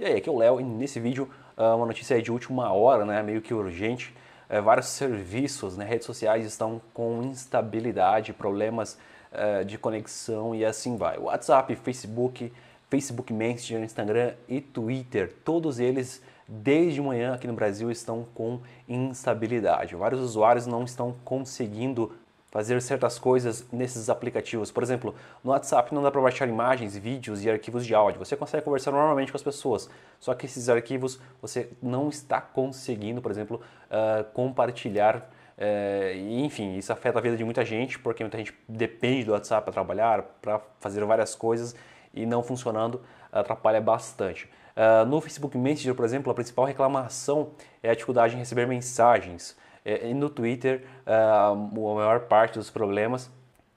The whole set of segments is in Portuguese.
E aí, aqui é o Léo e nesse vídeo ah, uma notícia de última hora, né, meio que urgente. É, vários serviços, né, redes sociais estão com instabilidade, problemas é, de conexão e assim vai. WhatsApp, Facebook, Facebook Messenger, Instagram e Twitter, todos eles desde manhã aqui no Brasil estão com instabilidade. Vários usuários não estão conseguindo fazer certas coisas nesses aplicativos. Por exemplo, no WhatsApp não dá para baixar imagens, vídeos e arquivos de áudio. Você consegue conversar normalmente com as pessoas, só que esses arquivos você não está conseguindo, por exemplo, uh, compartilhar. Eh, enfim, isso afeta a vida de muita gente, porque muita gente depende do WhatsApp para trabalhar, para fazer várias coisas e não funcionando atrapalha bastante. Uh, no Facebook Messenger, por exemplo, a principal reclamação é a dificuldade em receber mensagens. É, e no Twitter a ah, maior parte dos problemas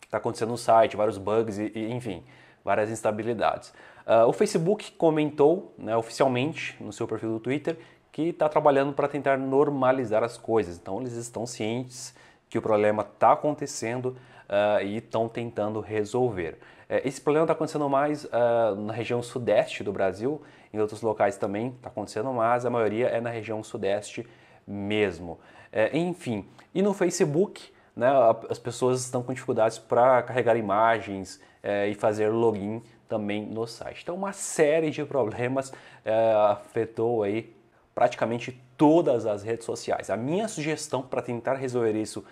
está acontecendo no site, vários bugs e, enfim, várias instabilidades. Ah, o Facebook comentou né, oficialmente no seu perfil do Twitter que está trabalhando para tentar normalizar as coisas. Então eles estão cientes que o problema está acontecendo uh, e estão tentando resolver. É, esse problema está acontecendo mais na região sudeste do Brasil, em outros locais também está acontecendo, mas a maioria é na região sudeste mesmo. É, enfim, e no Facebook, né, as pessoas estão com dificuldades para carregar imagens é, e fazer login também no site. Então, uma série de problemas é, afetou aí praticamente todas as redes sociais. A minha sugestão para tentar resolver isso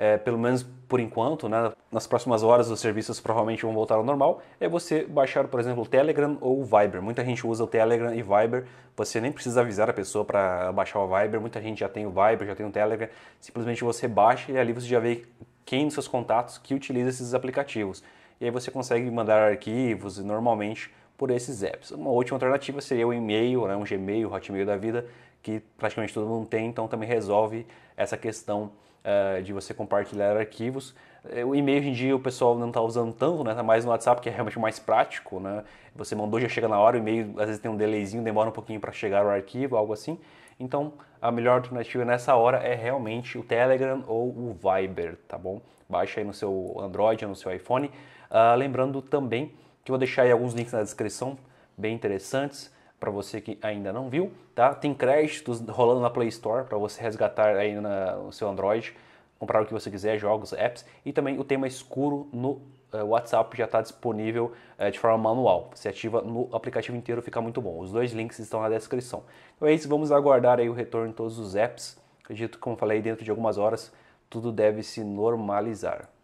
é, pelo menos por enquanto, né, nas próximas horas os serviços provavelmente vão voltar ao normal, é você baixar, por exemplo, o Telegram ou o Viber. Muita gente usa o Telegram e Viber, você nem precisa avisar a pessoa para baixar o Viber, muita gente já tem o Viber, já tem o Telegram, simplesmente você baixa e ali você já vê quem dos seus contatos que utiliza esses aplicativos. E aí você consegue mandar arquivos normalmente por esses apps. Uma última alternativa seria o e-mail, né, um Gmail, Hotmail da vida, que praticamente todo mundo tem, então também resolve essa questão uh, de você compartilhar arquivos. Eh, o e-mail hoje em dia o pessoal não está usando tanto, né? Tá mais no WhatsApp, que é realmente mais prático, né? Você mandou, já chega na hora, o e-mail às vezes tem um delayzinho, demora um pouquinho para chegar o arquivo, algo assim. Então, a melhor alternativa nessa hora é realmente o Telegram ou o Viber, tá bom? Baixa aí no seu Android ou no seu iPhone. Uh, lembrando também que eu vou deixar aí alguns links na descrição, bem interessantes para você que ainda não viu, tá? Tem créditos rolando na Play Store para você resgatar aí na, no seu Android, comprar o que você quiser, jogos, apps e também o tema escuro no uh, WhatsApp já está disponível uh, de forma manual. Você ativa no aplicativo inteiro, fica muito bom. Os dois links estão na descrição. Então é isso, vamos aguardar aí o retorno de todos os apps. Acredito que, como falei, dentro de algumas horas tudo deve se normalizar.